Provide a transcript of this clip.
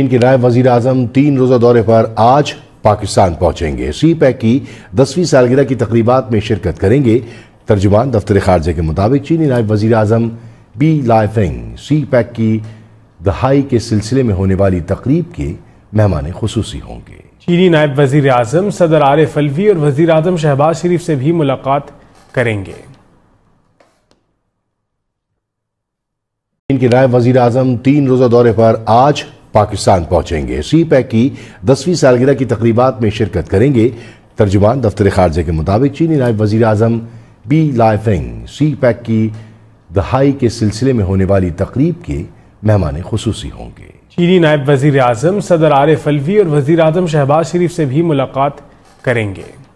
इनके नायब वजीर आजम तीन रोज़ा दौरे पर आज पाकिस्तान पहुंचेंगे सी पैक की दसवीं सालगिरह की तकरीबा में शिरकत करेंगे तर्जुमान दफ्तर खारजे के मुताबिक चीनी नायब वजी अजम बी लाइफेंग सी पैक की दहाई के सिलसिले में होने वाली तकरीब के मेहमान खसूसी होंगे चीनी नायब वजी अजम सदर आरिफ अलवी और वजीर अजम शहबाज शरीफ से भी मुलाकात करेंगे यूक्रेन के नायब वजीर अजम तीन रोज़ा दौरे पर आज पाकिस्तान पहुंचेंगे सी पैक की दसवीं सालगिरह की तकरीबा में शिरकत करेंगे तर्जुमान दफ्तर खारजे के मुताबिक चीनी नायब वजी अजम बी लाइफेंग सी पैक की दहाई के सिलसिले में होने वाली तकरीब के मेहमान खसूसी होंगे चीनी नायब वजी अजम सदर आरिफ अलवी और वजीर अजम शहबाज शरीफ से भी मुलाकात करेंगे